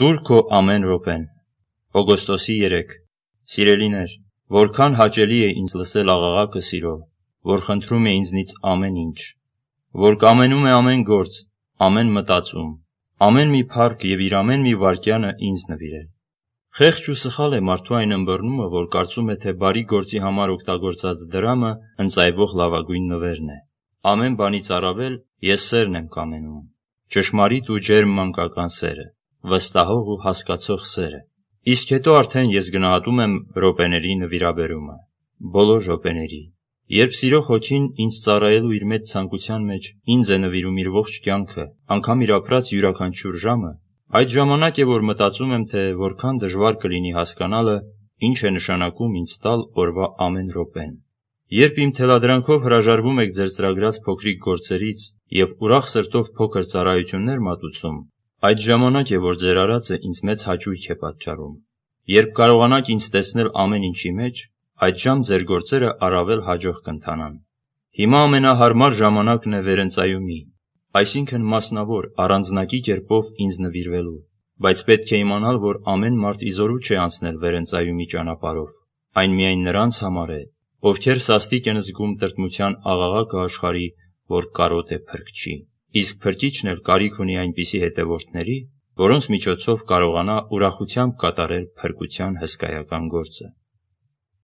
Դուրքո ամեն րոպեն։ Օգոստոսի 3։ Սիրելիներ, որքան հաճելի է ինձ լսել աղաղակը սիրո, որ խնդրում է ինձնից ամեն ինչ, որ կամենում է ամեն գործ, ամեն մտածում, ամեն մի փառք եւ իր ամեն մի վարքյանը ինձ նվիրել։ Խեղճ ու սխալ է մարդու այն ըմբռնումը, որ կարծում է, թե բարի գործի համար օգտագործած դրամը ընծայվող լավագույն նվերն է։ Ամեն բանից առավել ես սերն եմ կամենում։ Ճշմարիտ ու ջերմ մանկական սերը վստահող ու հասկացող սերը։ Իսկ հետո արդեն ես գնահատում եմ րոպեների նվիրաբերումը, բոլոր րոպեների։ Երբ սիրող հոգին ինձ ծառայելու իր մեծ ցանկության մեջ ինձ է նվիրում իր ողջ կյանքը, անգամ իր ապրած յուրաքանչյուր ժամը, այդ ժամանակ է որ մտածում եմ, թե որքան դժվար կլինի հասկանալը, ինչ է նշանակում ինձ տալ օրվա ամեն րոպեն։ Երբ իմ թելադրանքով հրաժարվում եք ձեր ծրագրած փոքրիկ գործերից եւ ուրախ սրտով փոքր ծառայություններ մատուցում, Այդ ժամանակ է, որ ձեր արածը ինձ մեծ հաճույք է պատճառում։ Երբ կարողանաք ինձ տեսնել ամեն ինչի մեջ, այդ ժամ ձեր գործերը առավել հաջող կընթանան։ Հիմա ամենահարմար ժամանակն է վերընծայումի, այսինքն մասնավոր, առանձնակի կերպով ինձ նվիրվելու, բայց պետք է իմանալ, որ ամեն մարդ իզորու չէ անցնել վերընծայումի ճանապարհով։ Այն միայն նրանց համար է, ովքեր սաստիկ են զգում տրտմության աղաղակը աշխարհի, որ կարոտ է փրկչի իսկ փրկիչն էլ կարիք ունի այնպիսի հետևորդների, որոնց միջոցով կարողանա ուրախությամբ կատարել փրկության հսկայական գործը։